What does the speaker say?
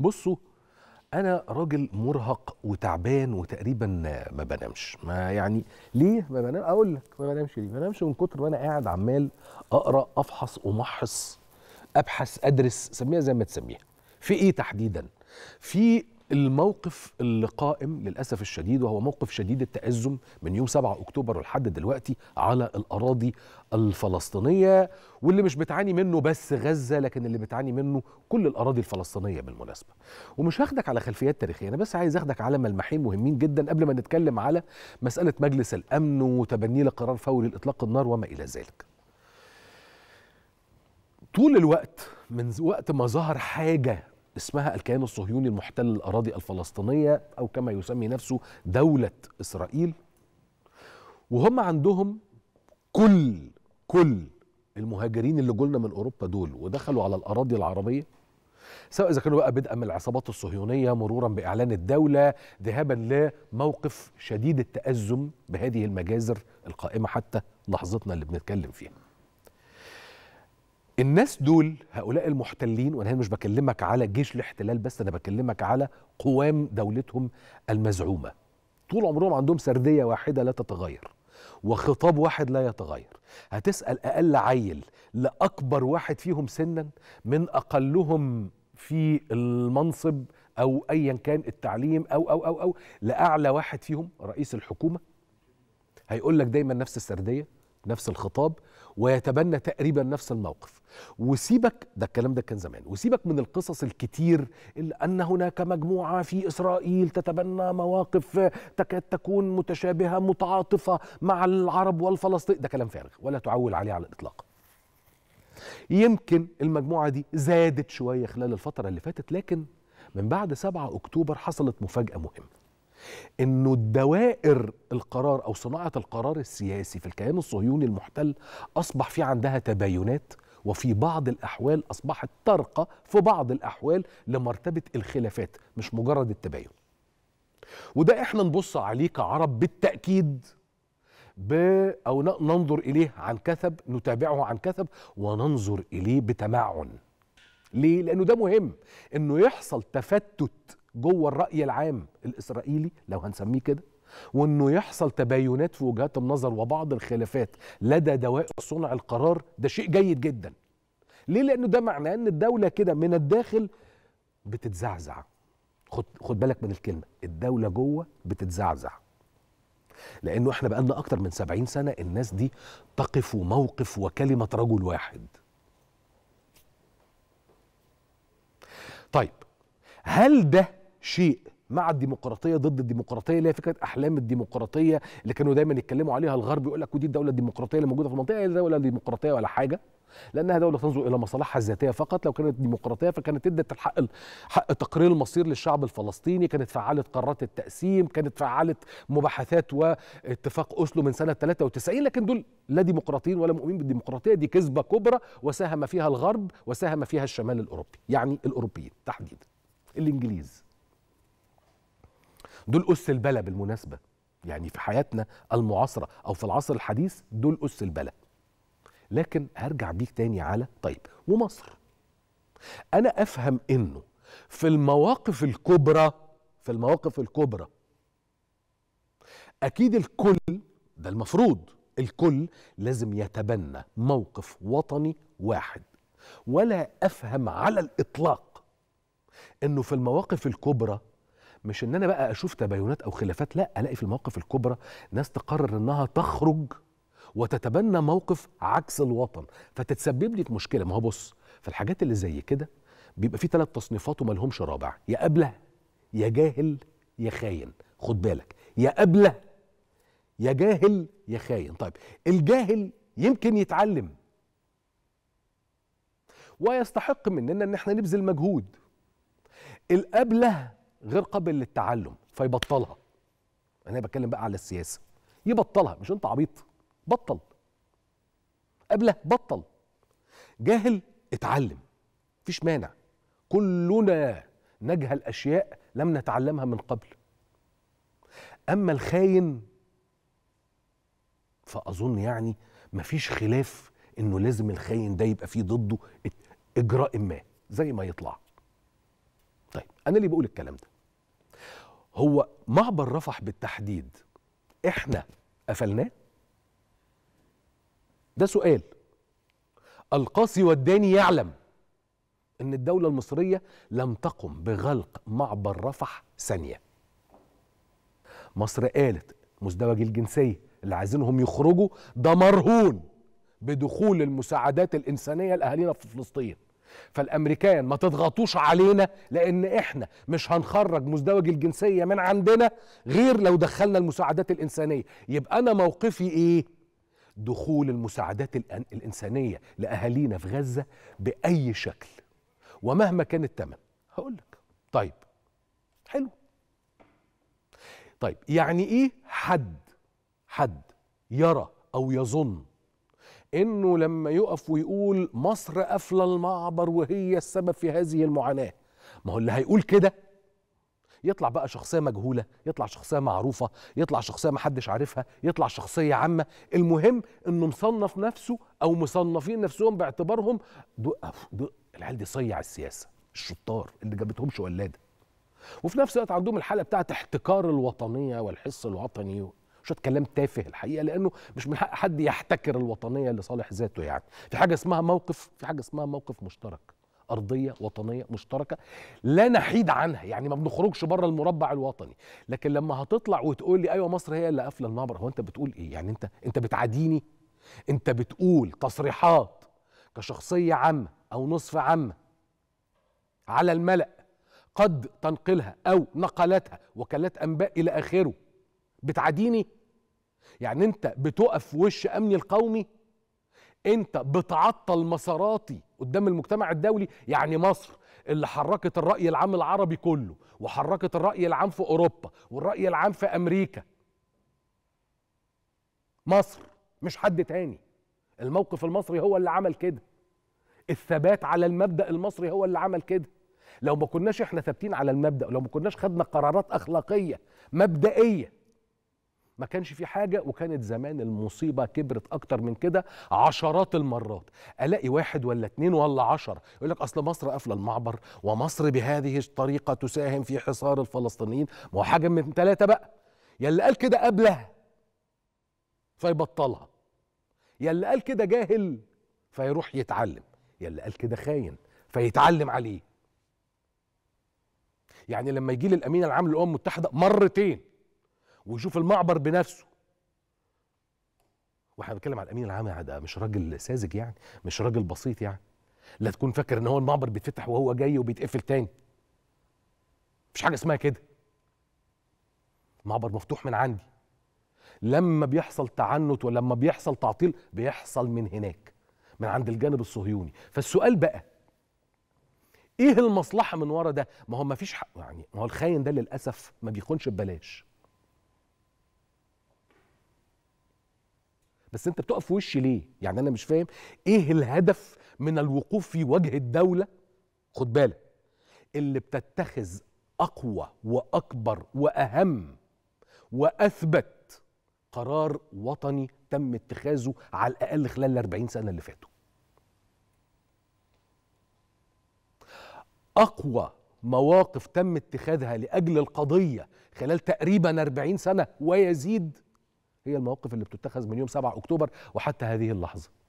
بصوا انا راجل مرهق وتعبان وتقريبا ما بنامش ما يعني ليه ما بنام اقول لك ما بنامش ليه ما بنامش من كتر ما انا قاعد عمال اقرا افحص امحص ابحث ادرس سميها زي ما تسميها في ايه تحديدا في الموقف اللي قائم للأسف الشديد وهو موقف شديد التأزم من يوم 7 أكتوبر لحد دلوقتي على الأراضي الفلسطينية واللي مش بتعاني منه بس غزة لكن اللي بتعاني منه كل الأراضي الفلسطينية بالمناسبة ومش هاخدك على خلفيات تاريخية أنا بس عايز أخدك على ملمحين مهمين جدا قبل ما نتكلم على مسألة مجلس الأمن وتبنيه لقرار فوري لإطلاق النار وما إلى ذلك طول الوقت من وقت ما ظهر حاجة اسمها الكيان الصهيوني المحتل الأراضي الفلسطينية أو كما يسمي نفسه دولة إسرائيل وهم عندهم كل كل المهاجرين اللي جولنا من أوروبا دول ودخلوا على الأراضي العربية سواء إذا كانوا بقى بدءا من العصابات الصهيونية مرورا بإعلان الدولة ذهابا لموقف شديد التأزم بهذه المجازر القائمة حتى لحظتنا اللي بنتكلم فيها الناس دول هؤلاء المحتلين وانا مش بكلمك على جيش الاحتلال بس انا بكلمك على قوام دولتهم المزعومه طول عمرهم عندهم سرديه واحده لا تتغير وخطاب واحد لا يتغير هتسال اقل عيل لاكبر واحد فيهم سنا من اقلهم في المنصب او ايا كان التعليم او او او او لاعلى واحد فيهم رئيس الحكومه هيقول لك دايما نفس السرديه نفس الخطاب ويتبنى تقريبا نفس الموقف وسيبك ده الكلام ده كان زمان وسيبك من القصص الكتير أن هناك مجموعة في إسرائيل تتبنى مواقف تكاد تكون متشابهة متعاطفة مع العرب والفلسطين ده كلام فارغ ولا تعول عليه على الإطلاق يمكن المجموعة دي زادت شوية خلال الفترة اللي فاتت لكن من بعد 7 أكتوبر حصلت مفاجأة مهمة انه الدوائر القرار او صناعه القرار السياسي في الكيان الصهيوني المحتل اصبح في عندها تباينات وفي بعض الاحوال اصبحت ترقى في بعض الاحوال لمرتبه الخلافات مش مجرد التباين. وده احنا نبص عليه كعرب بالتاكيد ب او ننظر اليه عن كثب نتابعه عن كثب وننظر اليه بتمعن. ليه؟ لانه ده مهم انه يحصل تفتت جوه الرأي العام الإسرائيلي لو هنسميه كده وانه يحصل تباينات في وجهات النظر وبعض الخلافات لدى دوائر صنع القرار ده شيء جيد جدا ليه لانه ده معناه ان الدوله كده من الداخل بتتزعزع خد خد بالك من الكلمه الدوله جوه بتتزعزع لانه احنا بقالنا اكتر من 70 سنه الناس دي تقف موقف وكلمه رجل واحد طيب هل ده شيء مع الديمقراطيه ضد الديمقراطيه اللي هي فكره احلام الديمقراطيه اللي كانوا دايما يتكلموا عليها الغرب يقول لك ودي الدوله الديمقراطيه اللي موجوده في المنطقه هي دوله ديمقراطيه ولا حاجه لانها دوله تنظر الى مصالحها الذاتيه فقط لو كانت ديمقراطيه فكانت ادت الحق حق تقرير المصير للشعب الفلسطيني كانت فعلت قرارات التقسيم كانت فعلت مباحثات واتفاق اوسلو من سنه 93 لكن دول لا ديمقراطيين ولا مؤمنين بالديمقراطيه دي كذبه كبرى وساهم فيها الغرب وساهم فيها الشمال الاوروبي يعني الاوروبيين تحديدا الانجليز دول أس البلا بالمناسبة يعني في حياتنا المعاصرة أو في العصر الحديث دول أس البلا لكن هرجع بيك تاني على طيب ومصر أنا أفهم إنه في المواقف الكبرى في المواقف الكبرى أكيد الكل ده المفروض الكل لازم يتبنى موقف وطني واحد ولا أفهم على الإطلاق إنه في المواقف الكبرى مش ان انا بقى اشوف تباينات او خلافات لا الاقي في المواقف الكبرى ناس تقرر انها تخرج وتتبنى موقف عكس الوطن فتتسبب لي في مشكله ما هو بص في الحاجات اللي زي كده بيبقى في ثلاث تصنيفات وما لهمش رابع يا ابله يا جاهل يا خاين خد بالك يا ابله يا جاهل يا خاين طيب الجاهل يمكن يتعلم ويستحق مننا ان احنا نبذل مجهود الابله غير قابل للتعلم فيبطلها يعني انا بتكلم بقى على السياسه يبطلها مش انت عبيط بطل قبله بطل جاهل اتعلم مفيش مانع كلنا نجهل اشياء لم نتعلمها من قبل اما الخاين فاظن يعني مفيش خلاف انه لازم الخاين ده يبقى فيه ضده اجراء ما زي ما يطلع طيب انا ليه بقول الكلام ده هو معبر رفح بالتحديد احنا قفلناه ده سؤال القاصي والداني يعلم ان الدولة المصرية لم تقم بغلق معبر رفح ثانية مصر قالت مزدوجي الجنسية اللي عايزينهم يخرجوا ده مرهون بدخول المساعدات الإنسانية لأهالينا في فلسطين فالامريكان ما تضغطوش علينا لان احنا مش هنخرج مزدوج الجنسيه من عندنا غير لو دخلنا المساعدات الانسانيه يبقى انا موقفي ايه دخول المساعدات الانسانيه لاهالينا في غزه باي شكل ومهما كان الثمن هقول لك طيب حلو طيب يعني ايه حد حد يرى او يظن انه لما يقف ويقول مصر قافله المعبر وهي السبب في هذه المعاناه ما هو اللي هيقول كده يطلع بقى شخصيه مجهوله يطلع شخصيه معروفه يطلع شخصيه محدش عارفها يطلع شخصيه عامه المهم انه مصنف نفسه او مصنفين نفسهم باعتبارهم دو, دو العيال دي صيع السياسه الشطار اللي جابتهمش ولاده وفي نفس الوقت عندهم الحاله بتاعت احتكار الوطنيه والحس الوطني شويه كلام تافه الحقيقه لانه مش من حق حد يحتكر الوطنيه لصالح ذاته يعني في حاجه اسمها موقف في حاجه اسمها موقف مشترك ارضيه وطنيه مشتركه لا نحيد عنها يعني ما بنخرجش بره المربع الوطني لكن لما هتطلع وتقول لي ايوه مصر هي اللي قافله المعبر هو انت بتقول ايه يعني انت انت بتعاديني انت بتقول تصريحات كشخصيه عامه او نصف عامه على الملأ قد تنقلها او نقلتها وكالات انباء الى اخره بتعاديني يعني انت بتقف في وش امني القومي انت بتعطل مساراتي قدام المجتمع الدولي يعني مصر اللي حركت الرأي العام العربي كله وحركت الرأي العام في أوروبا والرأي العام في أمريكا مصر مش حد تاني الموقف المصري هو اللي عمل كده الثبات على المبدأ المصري هو اللي عمل كده لو ما كناش احنا ثابتين على المبدأ ولو ما كناش خدنا قرارات أخلاقية مبدئية ما كانش في حاجة وكانت زمان المصيبة كبرت أكتر من كده عشرات المرات ألاقي واحد ولا اتنين ولا عشر يقول لك أصل مصر قافلة المعبر ومصر بهذه الطريقة تساهم في حصار الفلسطينيين ما هو حاجة من ثلاثة بقى يا اللي قال كده قبلها فيبطلها يا اللي قال كده جاهل فيروح يتعلم يا اللي قال كده خاين فيتعلم عليه يعني لما يجي للأمين العام للأمم المتحدة مرتين ويشوف المعبر بنفسه واحنا بنتكلم على الامين العام ده مش راجل ساذج يعني مش راجل بسيط يعني لا تكون فاكر ان هو المعبر بيتفتح وهو جاي وبيتقفل تاني مفيش حاجه اسمها كده المعبر مفتوح من عندي لما بيحصل تعنت ولما بيحصل تعطيل بيحصل من هناك من عند الجانب الصهيوني فالسؤال بقى ايه المصلحه من ورا ده ما هو مفيش حق يعني ما هو الخاين ده للاسف ما بيخونش ببلاش بس انت بتقف في وشي ليه يعني انا مش فاهم ايه الهدف من الوقوف في وجه الدوله خد بالك اللي بتتخذ اقوى واكبر واهم واثبت قرار وطني تم اتخاذه على الاقل خلال ال 40 سنه اللي فاتوا اقوى مواقف تم اتخاذها لاجل القضيه خلال تقريبا 40 سنه ويزيد هي المواقف اللي بتتخذ من يوم 7 أكتوبر وحتى هذه اللحظة